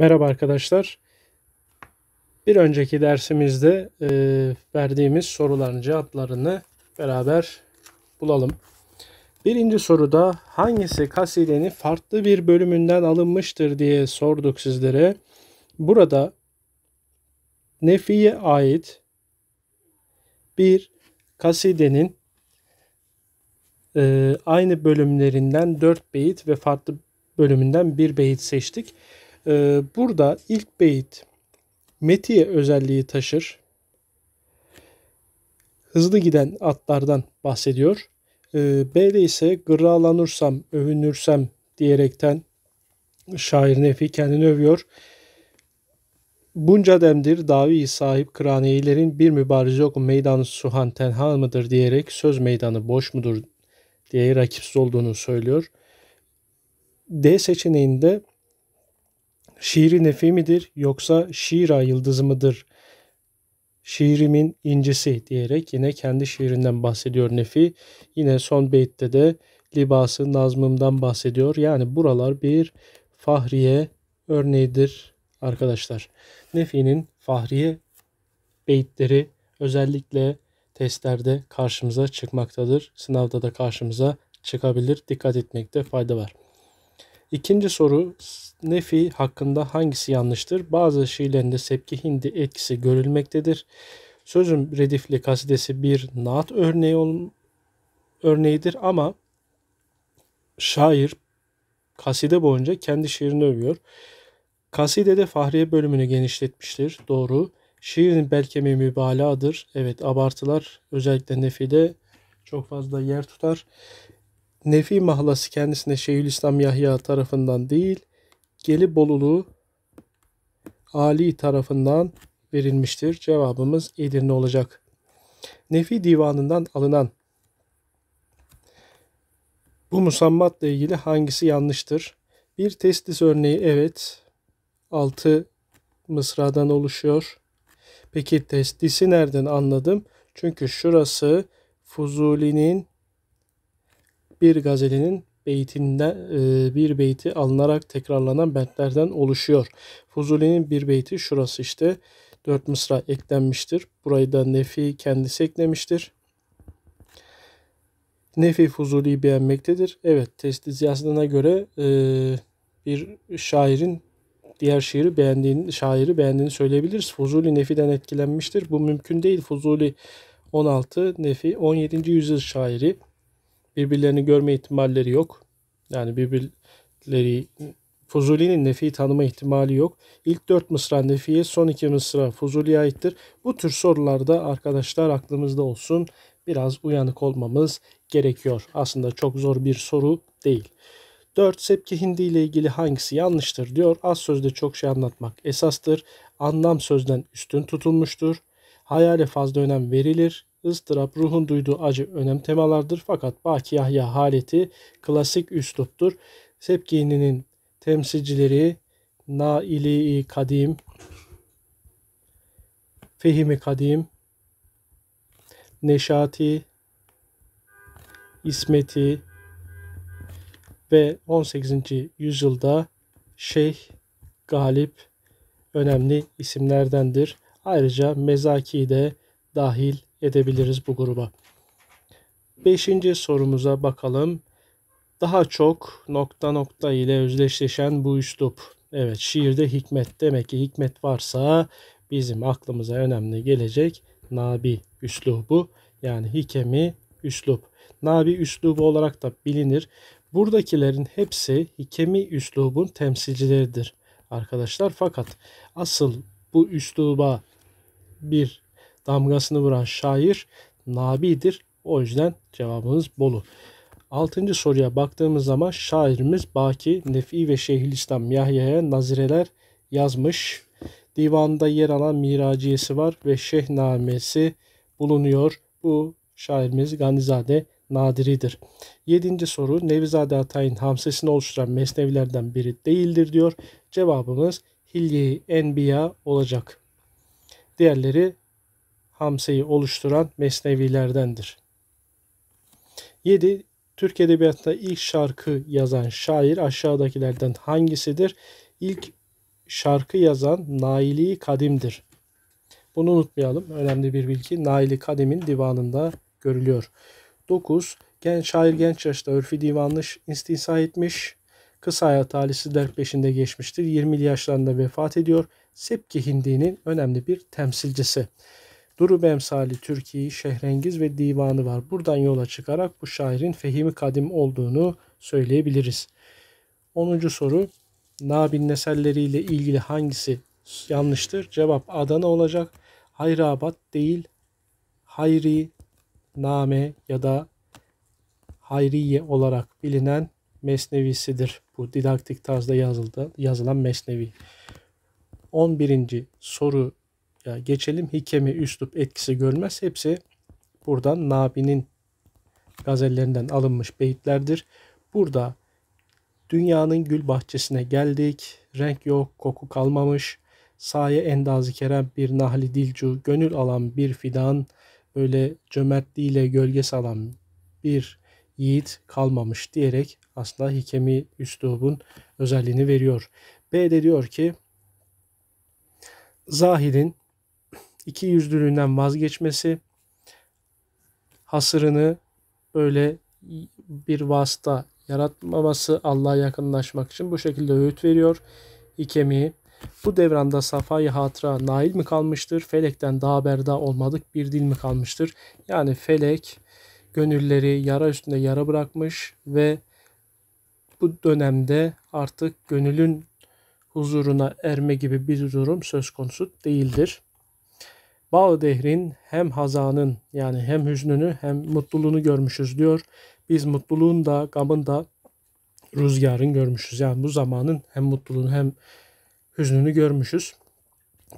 Merhaba arkadaşlar. Bir önceki dersimizde e, verdiğimiz soruların cevaplarını beraber bulalım. Birinci soruda hangisi kasidenin farklı bir bölümünden alınmıştır diye sorduk sizlere. Burada Nefi'ye ait bir kasidenin e, aynı bölümlerinden 4 beyit ve farklı bölümünden 1 beyit seçtik. Ee, burada ilk beyit metiye özelliği taşır. Hızlı giden atlardan bahsediyor. Ee, B'de ise gırralanırsam, övünürsem diyerekten şair Nefi kendini övüyor. Bunca demdir davi sahip kraniyelerin bir mübariz yok meydanı suhan tenha mıdır diyerek söz meydanı boş mudur diye rakipsiz olduğunu söylüyor. D seçeneğinde Şiiri nefi midir yoksa şiira yıldızı mıdır? Şiirimin incisi diyerek yine kendi şiirinden bahsediyor Nefi. Yine son beytte de libası nazmımdan bahsediyor. Yani buralar bir Fahriye örneğidir arkadaşlar. Nefi'nin Fahriye beyitleri özellikle testlerde karşımıza çıkmaktadır. Sınavda da karşımıza çıkabilir. Dikkat etmekte fayda var. İkinci soru nefi hakkında hangisi yanlıştır? Bazı şiirlerinde Sepki Hindi etkisi görülmektedir. Sözün redifli kasidesi bir naat örneği örneğidir ama şair kaside boyunca kendi şiirini övüyor. Kasidede Fahriye bölümünü genişletmiştir. Doğru. Şiirin belkemi mübalağadır. Evet abartılar özellikle nefide çok fazla yer tutar. Nefi mahlası kendisine Şeyhülislam Yahya tarafından değil, Gelibolulu Ali tarafından verilmiştir. Cevabımız Edirne olacak. Nefi divanından alınan bu musammatla ilgili hangisi yanlıştır? Bir testis örneği evet. 6 mısradan oluşuyor. Peki testisi nereden anladım? Çünkü şurası Fuzuli'nin bir gazelinin beytinden e, bir beyti alınarak tekrarlanan bentlerden oluşuyor. Fuzuli'nin bir beyti şurası işte. Dört mısra eklenmiştir. Burayı da Nefi kendisi eklemiştir. Nefi Fuzuli'yi beğenmektedir. Evet testiziyasına göre e, bir şairin diğer şiiri beğendiğini, şairi beğendiğini söyleyebiliriz. Fuzuli Nefi'den etkilenmiştir. Bu mümkün değil. Fuzuli 16, Nefi 17. yüzyıl şairi birbirlerini görme ihtimalleri yok. Yani birbirleri Fuzuli'nin nefi tanıma ihtimali yok. İlk dört mısra nefiye, son iki mısra Fuzuli'ye aittir. Bu tür sorularda arkadaşlar aklımızda olsun. Biraz uyanık olmamız gerekiyor. Aslında çok zor bir soru değil. 4. Sepki hindi ile ilgili hangisi yanlıştır diyor. Az sözde çok şey anlatmak esastır. Anlam sözden üstün tutulmuştur. Hayale fazla önem verilir ıstırap ruhun duyduğu acı önem temalardır fakat Baki Yahya haleti klasik üsluptur. Sepkini'nin temsilcileri Naili Kadim, Fehimi Kadim, Neşati, İsmeti ve 18. yüzyılda Şeyh Galip önemli isimlerdendir. Ayrıca Mezaki de dahil edebiliriz bu gruba. Beşinci sorumuza bakalım. Daha çok nokta nokta ile özdeşleşen bu üslup. Evet şiirde hikmet. Demek ki hikmet varsa bizim aklımıza önemli gelecek nabi üslubu. Yani hikemi üslup. Nabi üslubu olarak da bilinir. Buradakilerin hepsi hikemi üslubun temsilcileridir arkadaşlar. Fakat asıl bu üsluba bir damgasını vuran şair Nabi'dir. O yüzden cevabımız Bolu. Altıncı soruya baktığımız zaman şairimiz Baki, Nefi ve Şeyhülislam Yahya'ya nazireler yazmış. Divanda yer alan miraciyesi var ve şehnamesi bulunuyor. Bu şairimiz Ganizade Nadiri'dir. Yedinci soru Nevizade Atay'ın hamsesini oluşturan mesnevilerden biri değildir diyor. Cevabımız Hilye-i Enbiya olacak. Diğerleri Hamse'yi oluşturan mesnevilerdendir. 7. Türk Edebiyatı'nda ilk şarkı yazan şair aşağıdakilerden hangisidir? İlk şarkı yazan Naili Kadim'dir. Bunu unutmayalım. Önemli bir bilgi. Naili Kadim'in divanında görülüyor. 9. Genç şair genç yaşta örfi divanını istinsa etmiş. Kısa hayat talihsizler peşinde geçmiştir. 20'li yaşlarında vefat ediyor. Sepki Hindi'nin önemli bir temsilcisi. Durub emsali Türkiye'yi şehrengiz ve divanı var. Buradan yola çıkarak bu şairin fehimi kadim olduğunu söyleyebiliriz. 10. soru Nabil neselleriyle ilgili hangisi yanlıştır? Cevap Adana olacak. Hayrabad değil. Hayri, Name ya da Hayriye olarak bilinen mesnevisidir. Bu didaktik tarzda yazıldı, yazılan mesnevi. 11. soru başlığa geçelim. Hikemi, üslup, etkisi görmez. Hepsi buradan Nabi'nin gazellerinden alınmış beyitlerdir. Burada dünyanın gül bahçesine geldik. Renk yok, koku kalmamış. Saye endazı kerem bir nahli dilcu, gönül alan bir fidan, böyle cömertliğiyle gölge salan bir yiğit kalmamış diyerek aslında hikemi üslubun özelliğini veriyor. B de diyor ki Zahid'in iki yüzlülüğünden vazgeçmesi, hasırını böyle bir vasıta yaratmaması Allah'a yakınlaşmak için bu şekilde öğüt veriyor İkemi. Bu devranda safayı hatıra nail mi kalmıştır? Felekten daha berda olmadık bir dil mi kalmıştır? Yani felek gönülleri yara üstünde yara bırakmış ve bu dönemde artık gönülün huzuruna erme gibi bir durum söz konusu değildir. Bağ dehrin hem hazanın yani hem hüznünü hem mutluluğunu görmüşüz diyor. Biz mutluluğun da gamın da rüzgarın görmüşüz. Yani bu zamanın hem mutluluğunu hem hüznünü görmüşüz.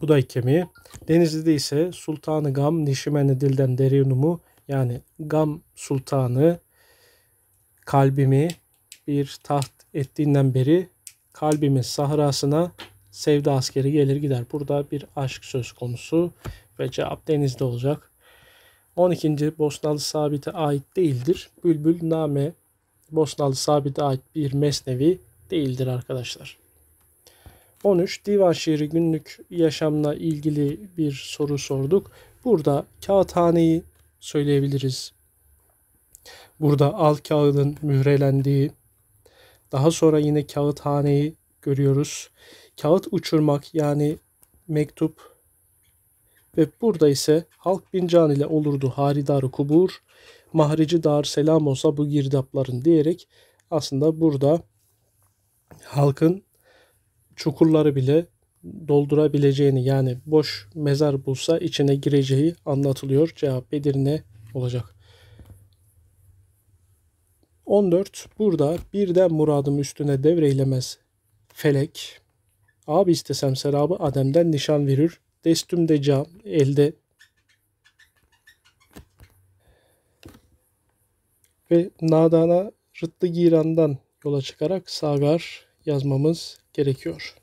Bu da kemiği. Denizli'de ise Sultanı Gam Nişimeni Dilden Derinumu yani Gam Sultanı kalbimi bir taht ettiğinden beri kalbimin sahrasına sevda askeri gelir gider. Burada bir aşk söz konusu ve cevap denizde olacak. 12. Bosnalı Sabit'e ait değildir. Bülbül Name Bosnalı Sabit'e ait bir mesnevi değildir arkadaşlar. 13. Divan şiiri günlük yaşamla ilgili bir soru sorduk. Burada kağıthaneyi söyleyebiliriz. Burada al kağıdın mührelendiği, daha sonra yine kağıthaneyi görüyoruz. Kağıt uçurmak yani mektup ve burada ise halk bin can ile olurdu haridarı kubur, mahrici dar selam olsa bu girdapların diyerek aslında burada halkın çukurları bile doldurabileceğini yani boş mezar bulsa içine gireceği anlatılıyor. Cevap Bedir'ine olacak. 14. Burada bir de muradım üstüne devreylemez felek. Abi istesem serabı Adem'den nişan verir. Destüm de cam, elde ve Nadana Rıtlı Giran'dan yola çıkarak Sagar yazmamız gerekiyor.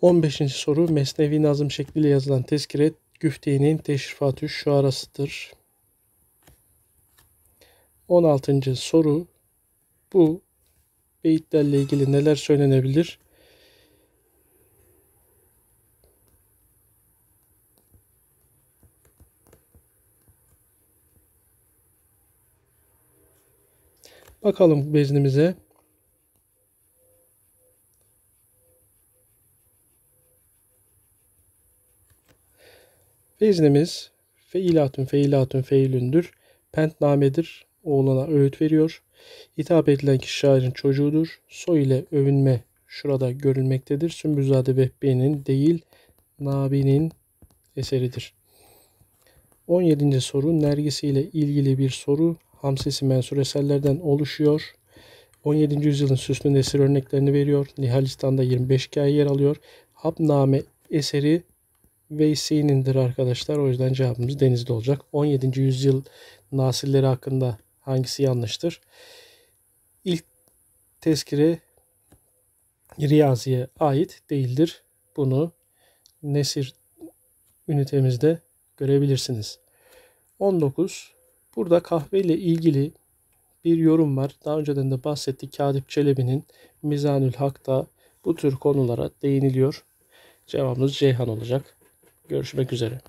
15. soru Mesnevi Nazım şekliyle yazılan tezkire Güfteyn'in Teşrifatü şu Şuarası'dır. 16. soru bu beyitlerle ilgili neler söylenebilir? Bakalım beznimize. Veznimiz feilatun feilatun feilündür. Pentnamedir. Oğlana öğüt veriyor. Hitap edilen kişi şairin çocuğudur. Soy ile övünme şurada görülmektedir. Sümbülzade Vehbi'nin değil Nabi'nin eseridir. 17. soru Nergis ile ilgili bir soru Hamsesi mensur eserlerden oluşuyor. 17. yüzyılın süslü nesir örneklerini veriyor. Nihalistan'da 25 hikaye yer alıyor. Habname eseri Veysi'nindir arkadaşlar. O yüzden cevabımız denizde olacak. 17. yüzyıl nasilleri hakkında hangisi yanlıştır? İlk tezkire Riyazi'ye ait değildir. Bunu Nesir ünitemizde görebilirsiniz. 19 Burada kahve ile ilgili bir yorum var. Daha önceden de bahsettik Kadip Çelebi'nin Mizanül Hak'ta bu tür konulara değiniliyor. Cevabımız Ceyhan olacak. Görüşmek üzere.